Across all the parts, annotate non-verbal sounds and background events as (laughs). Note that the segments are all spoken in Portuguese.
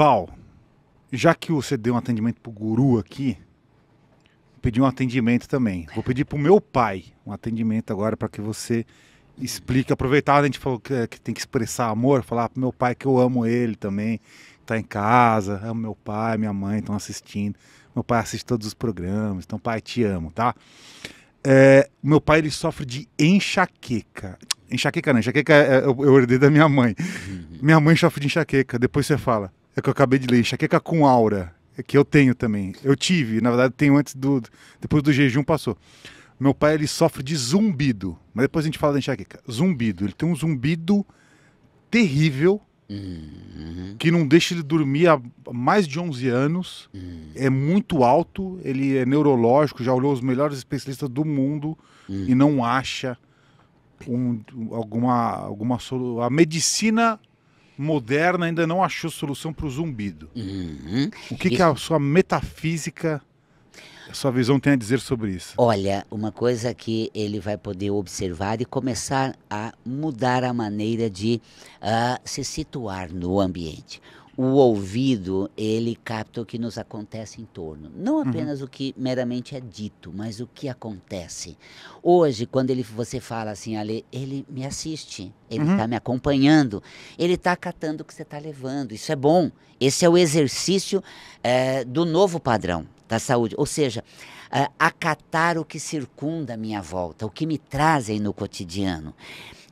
Val, já que você deu um atendimento pro guru aqui, pedi um atendimento também. Vou pedir pro meu pai um atendimento agora para que você explique. Aproveitar, a gente falou que, é, que, tem que expressar amor, falar pro meu pai que eu amo ele também, tá em casa, amo meu pai, minha mãe estão assistindo. Meu pai assiste todos os programas, então pai, te amo, tá? É, meu pai ele sofre de enxaqueca. Enxaqueca não, enxaqueca é, é, eu, eu herdei da minha mãe. Uhum. Minha mãe sofre de enxaqueca. Depois você fala que eu acabei de ler, enxaqueca com aura, que eu tenho também. Eu tive, na verdade, tenho antes do. Depois do jejum passou. Meu pai ele sofre de zumbido, mas depois a gente fala da enxaqueca. Zumbido, ele tem um zumbido terrível uhum. que não deixa ele dormir há mais de 11 anos. Uhum. É muito alto, ele é neurológico, já olhou os melhores especialistas do mundo uhum. e não acha um, alguma alguma a medicina moderna ainda não achou solução para o zumbido. Uhum. O que, isso... que a sua metafísica, a sua visão tem a dizer sobre isso? Olha, uma coisa que ele vai poder observar e começar a mudar a maneira de uh, se situar no ambiente o ouvido ele capta o que nos acontece em torno, não uhum. apenas uhum. o que meramente é dito, mas o que acontece. Hoje, quando ele, você fala assim, Ale, ele me assiste, ele está uhum. Tá me acompanhando, ele está catando o que você está levando. Isso é bom. Esse é o exercício é, do novo padrão da saúde, ou seja, é, acatar o que circunda a minha volta, o que me trazem no cotidiano.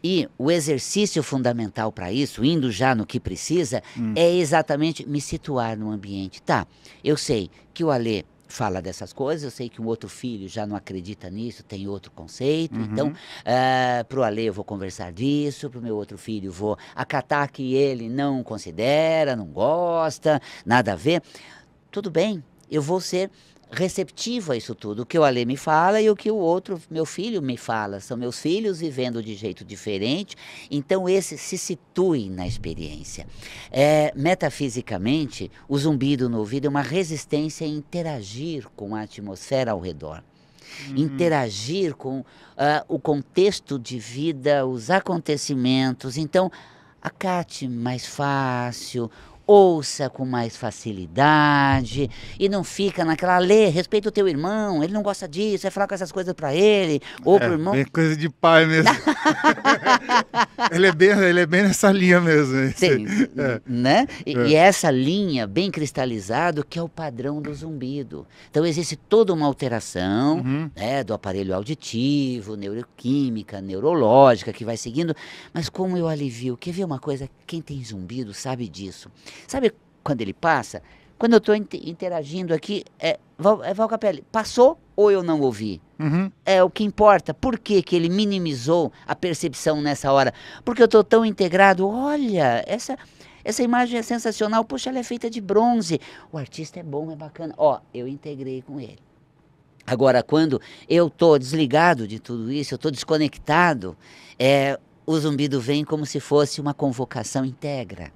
E o exercício fundamental para isso, indo já no que precisa, hum. é exatamente me situar no ambiente. Tá, eu sei que o Alê fala dessas coisas, eu sei que um outro filho já não acredita nisso, tem outro conceito, uhum. então uh, ah, para o Ale eu vou conversar disso, para o meu outro filho vou acatar que ele não considera, não gosta, nada a ver. Tudo bem, eu vou ser receptivo a isso tudo, o que o Ale me fala e o que o outro, meu filho, me fala. São meus filhos vivendo de jeito diferente, então esse se situe na experiência. É, metafisicamente, o zumbido no ouvido é uma resistência a interagir com a atmosfera ao redor. Uhum. Interagir com uh, o contexto de vida, os acontecimentos. Então, acate mais fácil, ouça com mais facilidade e não fica naquela lê, respeita o teu irmão, ele não gosta disso, é falar com essas coisas para ele, ou é, pro irmão. É coisa de pai mesmo. (laughs) ele, é bem, ele é bem nessa linha mesmo. Sim, é. né? E, é. e essa linha bem cristalizado que é o padrão do zumbido. Então existe toda uma alteração uhum. né, do aparelho auditivo, neuroquímica, neurológica que vai seguindo. Mas como eu alivio, quer ver uma coisa? Quem tem zumbido sabe disso. Sabe quando ele passa? Quando eu estou interagindo aqui, é, Val, é Val Capelli, passou ou eu não ouvi? Uhum. É o que importa. Por que, que ele minimizou a percepção nessa hora? Porque eu estou tão integrado. Olha, essa, essa imagem é sensacional. Puxa, ela é feita de bronze. O artista é bom, é bacana. Ó, eu integrei com ele. Agora, quando eu estou desligado de tudo isso, eu estou desconectado, é, o zumbido vem como se fosse uma convocação integra.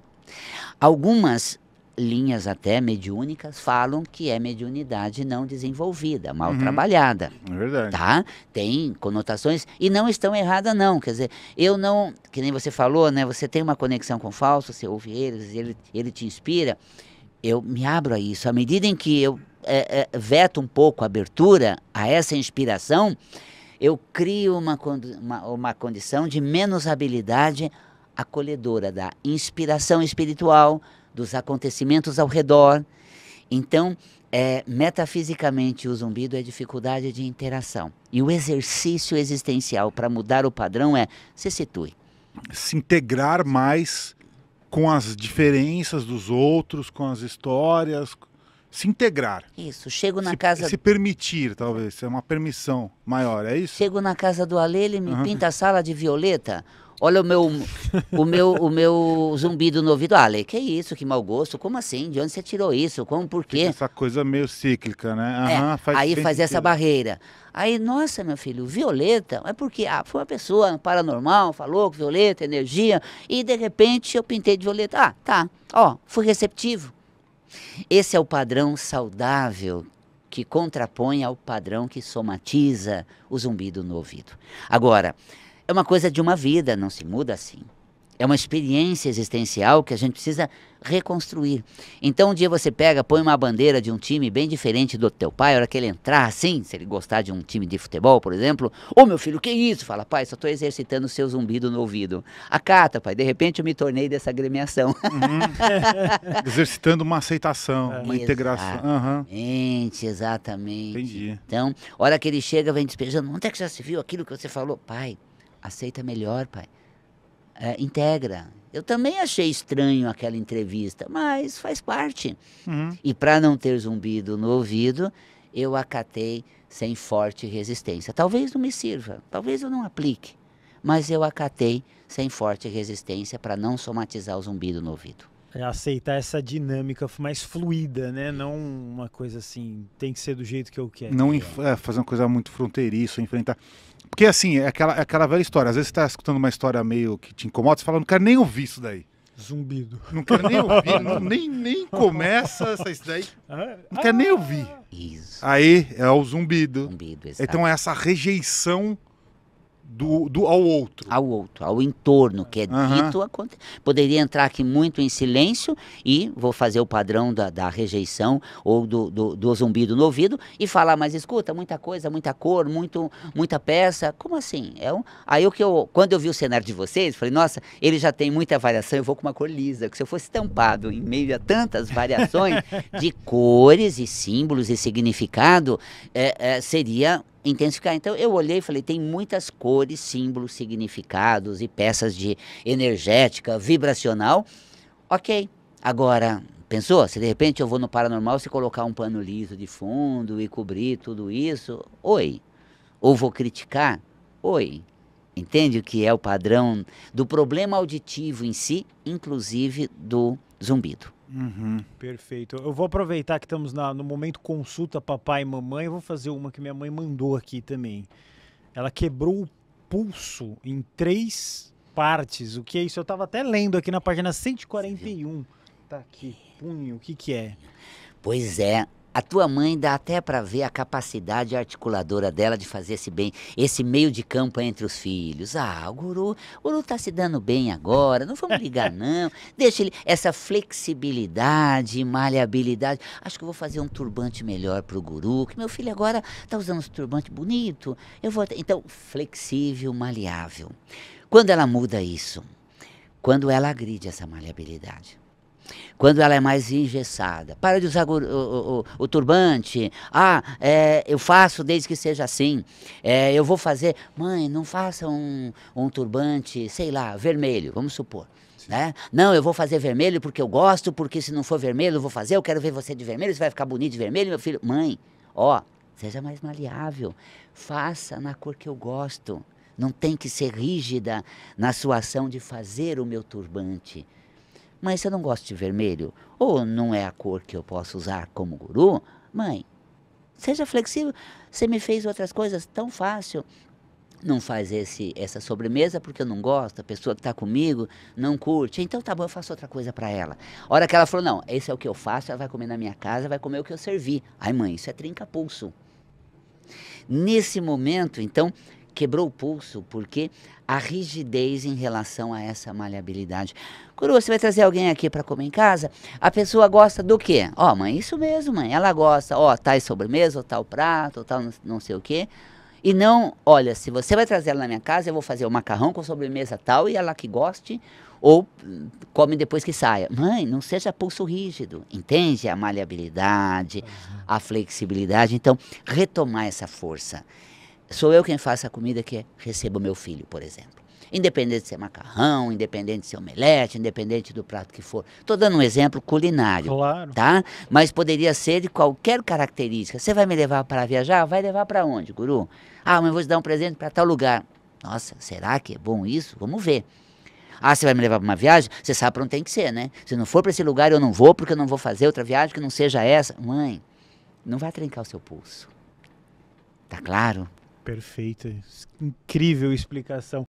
Algumas linhas até mediúnicas falam que é mediunidade não desenvolvida, mal uhum. trabalhada. É verdade. Tá? Tem conotações e não estão erradas não, quer dizer, eu não, que nem você falou, né, você tem uma conexão com o falso, você ouve eles, ele, ele te inspira. Eu me abro a isso. À medida em que eu é, é, veto um pouco a abertura a essa inspiração, eu crio uma, uma, uma condição de menos habilidade acolhedora da inspiração espiritual, dos acontecimentos ao redor. Então, é, metafisicamente, o zumbido é dificuldade de interação. E o exercício existencial para mudar o padrão é se situe. Se integrar mais com as diferenças dos outros, com as histórias, se integrar. Isso, chego na se, casa. Se permitir, talvez, é uma permissão maior, é isso? Chego na casa do Alê, ele me uhum. pinta a sala de violeta. Olha o meu, o meu, o meu zumbido no ouvido. Ale, que isso, que mau gosto. Como assim? De onde você tirou isso? Como, por quê? essa coisa meio cíclica, né? É, Aham, é. faz aí faz essa barreira. Aí, nossa, meu filho, Violeta, é porque ah, foi uma pessoa paranormal, falou com Violeta, energia, e de repente eu pintei de Violeta. Ah, tá, ó, fui receptivo. Esse é o padrão saudável que contrapõe ao padrão que somatiza o zumbido no ouvido. Agora, é uma coisa de uma vida, não se muda assim. É uma experiência existencial que a gente precisa reconstruir. Então um dia você pega, põe uma bandeira de um time bem diferente do teu pai, a hora que ele entrar assim, se ele gostar de um time de futebol, por exemplo, ô oh, meu filho, que isso? Fala, pai, só estou exercitando o seu zumbido no ouvido. Acata, pai, de repente eu me tornei dessa agremiação. Uhum. (laughs) Exercitando uma aceitação, é. uma integração. Exatamente, Exatamente. Entendi. Então, a hora que ele chega, vem despejando, onde é que já se viu aquilo que você falou? Pai, aceita melhor, pai. É, integra. Eu também achei estranho aquela entrevista, mas faz parte. Uhum. E para não ter zumbido no ouvido, eu acatei sem forte resistência. Talvez não me sirva, talvez eu não aplique, mas eu acatei sem forte resistência para não somatizar o zumbido no ouvido aceitar essa dinâmica mais fluida, né? Não uma coisa assim, tem que ser do jeito que eu quero. Não é, fazer uma coisa muito fronteiriça, enfrentar. Porque assim, é aquela, é aquela velha história. Às vezes você tá escutando uma história meio que te incomoda, você fala, não quero nem ouvir isso daí. Zumbido. Não quero nem ouvir, (laughs) não, nem, nem começa essa, isso daí. Ah, não quero nem ah. ouvir. Isso. Aí é o zumbido. zumbido então é essa rejeição do, do, ao outro. Ao outro, ao entorno, que é uhum. dito. Poderia entrar aqui muito em silêncio e vou fazer o padrão da, da rejeição ou do, do, do, zumbido no ouvido e falar, mas escuta, muita coisa, muita cor, muito, muita peça. Como assim? É um... Aí o que eu, quando eu vi o cenário de vocês, falei, nossa, ele já tem muita variação, eu vou com uma cor lisa, que se eu fosse estampado em meio a tantas variações (laughs) de cores e símbolos e significado, é, é, seria intensificar. Então eu olhei e falei, tem muitas cores, símbolos, significados e peças de energética, vibracional. Ok. Agora, pensou? Se de repente eu vou no paranormal, se colocar um pano liso de fundo e cobrir tudo isso, oi. Ou vou criticar, oi. Entende o que é o padrão do problema auditivo em si, inclusive do zumbido. Uhum. Perfeito. Eu vou aproveitar que estamos na, no momento consulta papai e mamãe. Eu vou fazer uma que minha mãe mandou aqui também. Ela quebrou o pulso em três partes. O que é isso? Eu estava até lendo aqui na página 141. Tá aqui. Punho, o que, que é? Pois é, a tua mãe dá até para ver a capacidade articuladora dela de fazer esse bem, esse meio de campo entre os filhos. Ah, o guru, o guru tá se dando bem agora, não vamos ligar (laughs) não. Deixa ele essa flexibilidade, maleabilidade. Acho que eu vou fazer um turbante melhor pro guru, que meu filho agora tá usando um turbante bonito. Eu vou então flexível, maleável. Quando ela muda isso, quando ela agride essa maleabilidade, quando ela é mais engessada. Para de usar o, o, o, o turbante. Ah, é, eu faço desde que seja assim. É, eu vou fazer. Mãe, não faça um, um turbante, sei lá, vermelho, vamos supor. Né? Não, eu vou fazer vermelho porque eu gosto, porque se não for vermelho eu vou fazer, eu quero ver você de vermelho, você vai ficar bonito de vermelho, meu filho. Mãe, ó, seja mais maleável, faça na cor que eu gosto. Não tem que ser rígida na sua ação de fazer o meu turbante. Mas eu não gosto de vermelho. Ou não é a cor que eu posso usar como guru? Mãe, seja flexível. Você me fez outras coisas tão fácil. Não faz esse, essa sobremesa porque eu não gosto, a pessoa que está comigo não curte. Então tá bom, eu faço outra coisa para ela. A hora que ela falou, não, esse é o que eu faço, ela vai comer na minha casa, vai comer o que eu servi. Ai, mãe, isso é trinca-pulso. Nesse momento, então, quebrou o pulso, porque a rigidez em relação a essa maleabilidade. Curu, você vai trazer alguém aqui para comer em casa? A pessoa gosta do quê? Ó, oh, mãe, isso mesmo, mãe. Ela gosta, ó, oh, tal sobremesa, ou tal prato, ou tal não sei o quê. E não, olha, se você vai trazer ela na minha casa, eu vou fazer o macarrão com sobremesa tal e ela que goste, ou hum, come depois que saia. Mãe, não seja pulso rígido, entende? A maleabilidade, a flexibilidade. Então, retomar essa força sou eu quem faço a comida que recebo meu filho, por exemplo. Independente se é macarrão, independente se é omelete, independente do prato que for. Estou dando um exemplo culinário, claro. tá? Mas poderia ser de qualquer característica. Você vai me levar para viajar? Vai levar para onde, guru? Ah, mas vou te dar um presente para tal lugar. Nossa, será que é bom isso? Vamos ver. Ah, você vai me levar para uma viagem? Você sabe para onde tem que ser, né? Se não for para esse lugar, eu não vou, porque eu não vou fazer outra viagem que não seja essa. Mãe, não vai trincar o seu pulso. Tá claro? Perfeita, incrível explicação.